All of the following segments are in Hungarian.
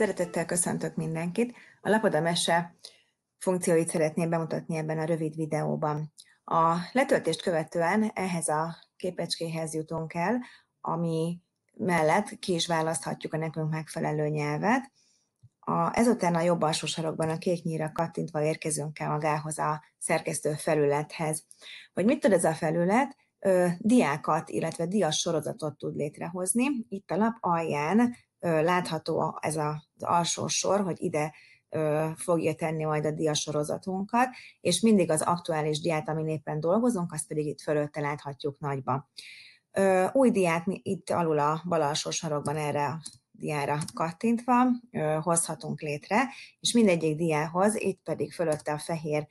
Szeretettel köszöntök mindenkit. A Lapoda Mese funkcióit szeretném bemutatni ebben a rövid videóban. A letöltést követően ehhez a képecskéhez jutunk el, ami mellett ki is választhatjuk a nekünk megfelelő nyelvet. A, ezután a jobb alsó sarokban a kék nyíra kattintva érkezünk el magához a szerkesztő felülethez. Hogy mit tud ez a felület? Ö, diákat, illetve dias sorozatot tud létrehozni. Itt a lap alján látható ez az alsó sor, hogy ide fogja tenni majd a diasorozatunkat, és mindig az aktuális diát, amin éppen dolgozunk, azt pedig itt fölötte láthatjuk nagyba. Új diát itt alul a bal alsó sarokban erre a diára kattintva hozhatunk létre, és mindegyik diához, itt pedig fölötte a fehér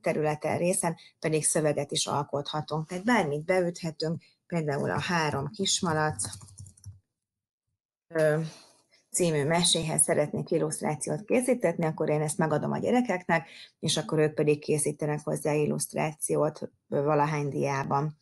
területen részen pedig szöveget is alkothatunk. Tehát bármit beüthetünk, például a három kismalac, című meséhez szeretnék illusztrációt készítetni, akkor én ezt megadom a gyerekeknek, és akkor ők pedig készítenek hozzá illusztrációt valahány diában.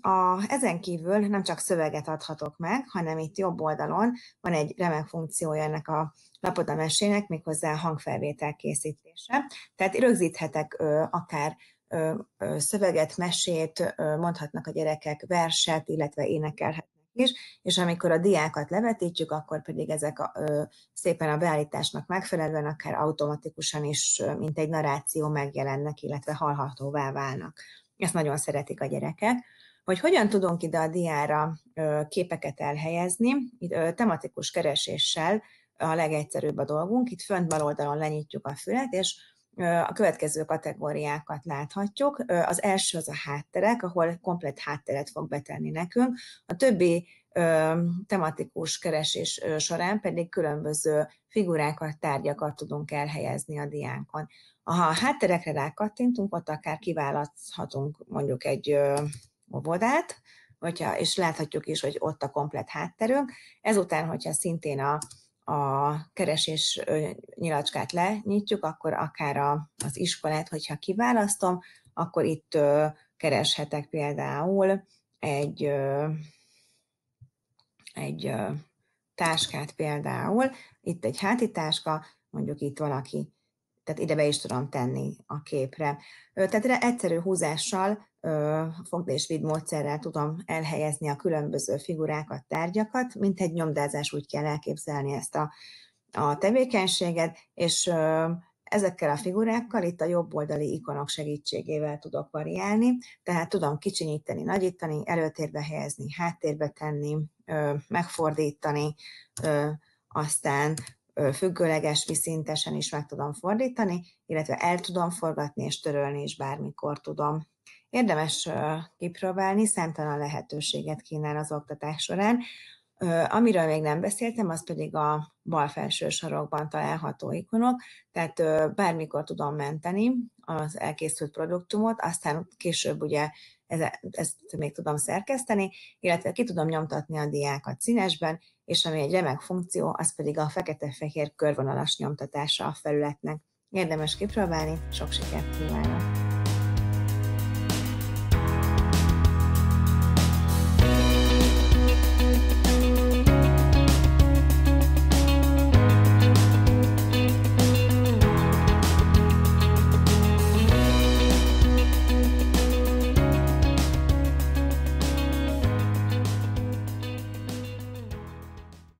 A, ezen kívül nem csak szöveget adhatok meg, hanem itt jobb oldalon van egy remek funkciója ennek a lapota mesének, méghozzá hangfelvétel készítése. Tehát rögzíthetek ö, akár ö, ö, szöveget, mesét, ö, mondhatnak a gyerekek verset, illetve énekelhet is, és amikor a diákat levetítjük, akkor pedig ezek a, ö, szépen a beállításnak megfelelően akár automatikusan is, ö, mint egy narráció megjelennek, illetve hallhatóvá válnak. Ezt nagyon szeretik a gyerekek. Hogy hogyan tudunk ide a diára ö, képeket elhelyezni, itt, ö, tematikus kereséssel a legegyszerűbb a dolgunk. Itt fönt bal oldalon lenyitjuk a fület, és a következő kategóriákat láthatjuk. Az első az a hátterek, ahol komplet hátteret fog betenni nekünk. A többi tematikus keresés során pedig különböző figurákat, tárgyakat tudunk elhelyezni a diánkon. Ha a hátterekre rákattintunk, ott akár kiválaszthatunk mondjuk egy obodát, hogyha, és láthatjuk is, hogy ott a komplet hátterünk. Ezután, hogyha szintén a a keresés nyilacskát lenyitjuk, akkor akár a, az iskolát, hogyha kiválasztom, akkor itt kereshetek például egy, egy táskát például, itt egy hátitáska, mondjuk itt valaki tehát ide be is tudom tenni a képre. Tehát egyszerű húzással, fogd és vidd módszerrel tudom elhelyezni a különböző figurákat, tárgyakat, mint egy nyomdázás úgy kell elképzelni ezt a, a tevékenységet, és ezekkel a figurákkal itt a jobb oldali ikonok segítségével tudok variálni, tehát tudom kicsinyíteni, nagyítani, előtérbe helyezni, háttérbe tenni, megfordítani, aztán függőleges, viszintesen is meg tudom fordítani, illetve el tudom forgatni és törölni is bármikor tudom. Érdemes kipróbálni, számtalan lehetőséget kínál az oktatás során. Amiről még nem beszéltem, az pedig a bal felső sarokban található ikonok, tehát bármikor tudom menteni az elkészült produktumot, aztán később ugye ezt még tudom szerkeszteni, illetve ki tudom nyomtatni a diákat színesben, és ami egy remek funkció, az pedig a fekete-fehér körvonalas nyomtatása a felületnek. Érdemes kipróbálni, sok sikert kívánok!